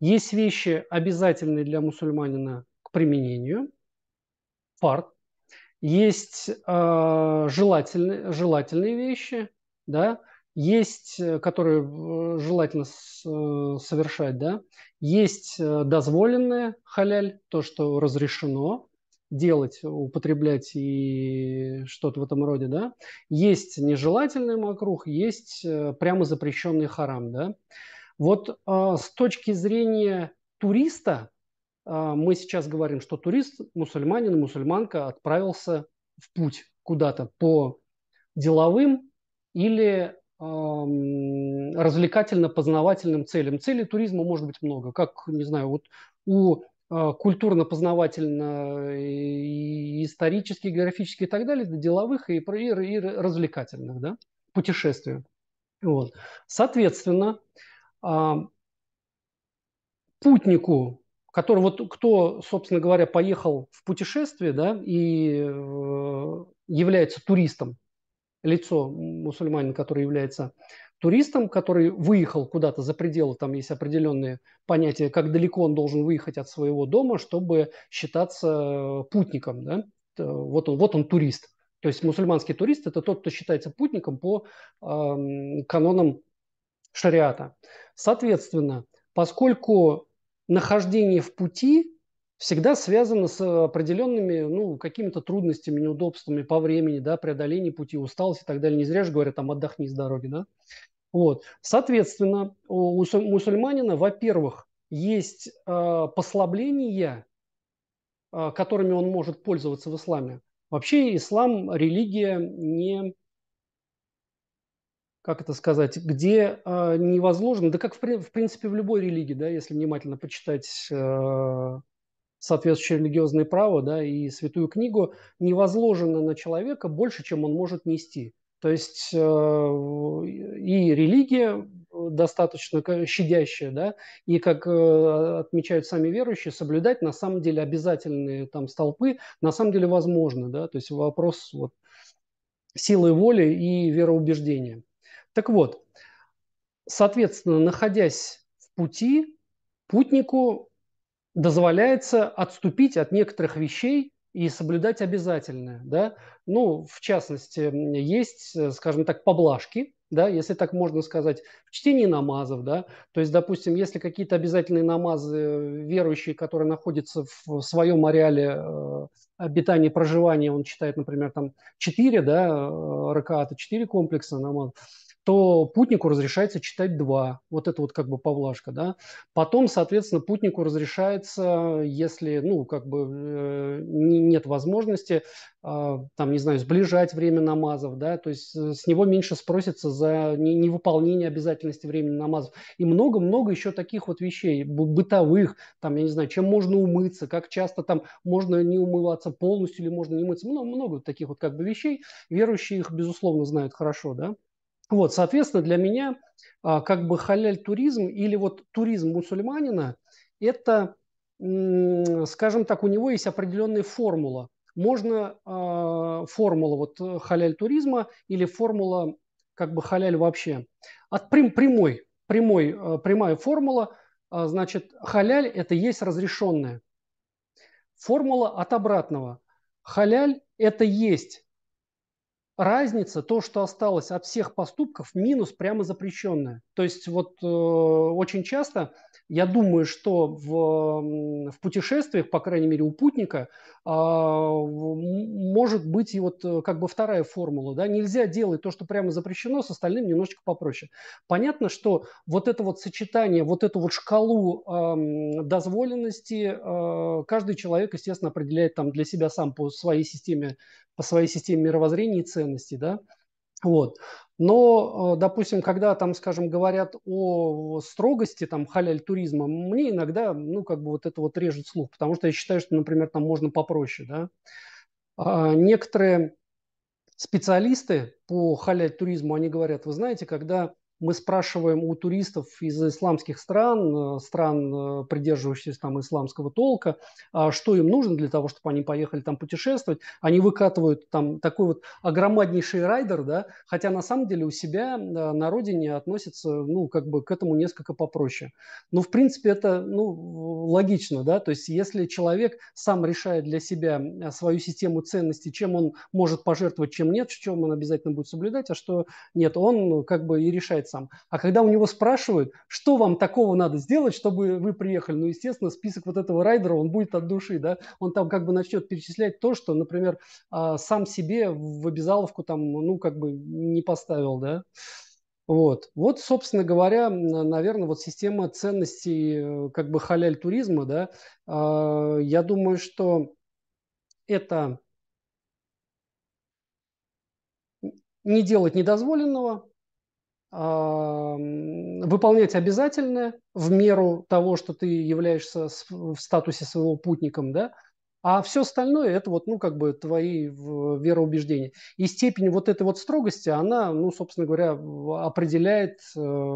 Есть вещи, обязательные для мусульманина к применению, фарт. Есть э, желательные, желательные вещи, да, есть, э, которые э, желательно с, э, совершать, да, есть э, дозволенное халяль, то, что разрешено делать, употреблять и что-то в этом роде, да, есть нежелательный макрух, есть прямо запрещенный харам, да. Вот а, с точки зрения туриста, а, мы сейчас говорим, что турист, мусульманин, мусульманка отправился в путь куда-то по деловым или эм, развлекательно-познавательным целям. Целей туризма может быть много. Как, не знаю, вот у э, культурно-познавательно, и исторических, географических и так далее, до деловых и, и, и развлекательных, да, путешествия. Вот. Соответственно, э, а, путнику, который вот кто, собственно говоря, поехал в путешествие, да, и э, является туристом, лицо мусульманин, который является туристом, который выехал куда-то за пределы, там есть определенные понятия, как далеко он должен выехать от своего дома, чтобы считаться путником, да? Э, вот, он, вот он турист. То есть мусульманский турист – это тот, кто считается путником по э, канонам шариата. Соответственно, поскольку нахождение в пути всегда связано с определенными ну, какими-то трудностями, неудобствами по времени, да, преодоление пути, усталость и так далее. Не зря же говорят, там, отдохни с дороги. Да? Вот. Соответственно, у мусульманина, во-первых, есть э, послабления, э, которыми он может пользоваться в исламе. Вообще ислам – религия не как это сказать, где э, а, не возложено, да как в, в принципе в любой религии, да, если внимательно почитать э, соответствующее религиозное право, да, и святую книгу, не возложено на человека больше, чем он может нести. То есть э, и религия э, достаточно щадящая, да, и, как э, отмечают сами верующие, соблюдать на самом деле обязательные там столпы на самом деле возможно, да, то есть вопрос вот силы воли и вероубеждения. Так вот, соответственно, находясь в пути, путнику дозволяется отступить от некоторых вещей и соблюдать обязательное. Да? Ну, в частности, есть, скажем так, поблажки – да, если так можно сказать, в чтении намазов, да, то есть, допустим, если какие-то обязательные намазы э, верующие, которые находятся в своем ареале э, обитания, проживания, он читает, например, там 4, да, э, раката, 4 комплекса намазов, то путнику разрешается читать два. Вот это вот как бы Павлашка, да. Потом, соответственно, путнику разрешается, если, ну, как бы э, нет возможности, э, там, не знаю, сближать время намазов, да, то есть э, с него меньше спросится за невыполнение обязательности времени намазов. И много-много еще таких вот вещей бытовых, там, я не знаю, чем можно умыться, как часто там можно не умываться полностью или можно не мыться. Много, много таких вот как бы вещей. Верующие их, безусловно, знают хорошо, да. Вот, соответственно, для меня а, как бы халяль-туризм или вот туризм мусульманина – это, скажем так, у него есть определенная формула. Можно а, формула вот э, халяль-туризма или формула как бы халяль вообще. От прям, прямой, прямой, э, прямая формула, а, значит, халяль – это есть разрешенное. Формула от обратного. Халяль – это есть разница, то, что осталось от всех поступков, минус прямо запрещенное. То есть вот э, очень часто я думаю, что в, в путешествиях, по крайней мере, у путника а, может быть и вот э, как бы вторая формула. Да? Нельзя делать то, что прямо запрещено, с остальным немножечко попроще. Понятно, что вот это вот сочетание, вот эту вот шкалу дозволенности а, каждый человек, естественно, определяет там для себя сам по своей системе, по своей системе мировоззрения и ценностей. Да? Вот. Но, э, допустим, когда там, скажем, говорят о строгости там халяль туризма, мне иногда, ну, как бы вот это вот режет слух, потому что я считаю, что, например, там можно попроще, да. А некоторые специалисты по халяль туризму, они говорят, вы знаете, когда мы спрашиваем у туристов из исламских стран, э, стран, э, придерживающихся там исламского толка, а что им нужно для того, чтобы они поехали там путешествовать. Они выкатывают там такой вот огромаднейший райдер, да, хотя на самом деле у себя на родине относятся, ну, как бы к этому несколько попроще. Но, ну, в принципе, это, ну, логично, да, то есть если человек сам решает для себя э, свою систему ценностей, чем он может пожертвовать, чем нет, в чем он обязательно будет соблюдать, а что нет, он ну, как бы и решает сам. А когда у него спрашивают, что вам такого надо сделать, чтобы вы приехали, ну, естественно, список вот этого райдера, он будет от души, да, он там как бы начнет перечислять то, что, например, а, сам себе в обязаловку там, ну, как бы не поставил, да. Вот. вот, собственно говоря, наверное, вот система ценностей э, как бы халяль туризма, да, а, я думаю, что это не делать недозволенного, выполнять обязательное в меру того, что ты являешься в статусе своего путником, да, а все остальное это вот, ну, как бы твои вероубеждения. И степень вот этой вот строгости, она, ну, собственно говоря, определяет э,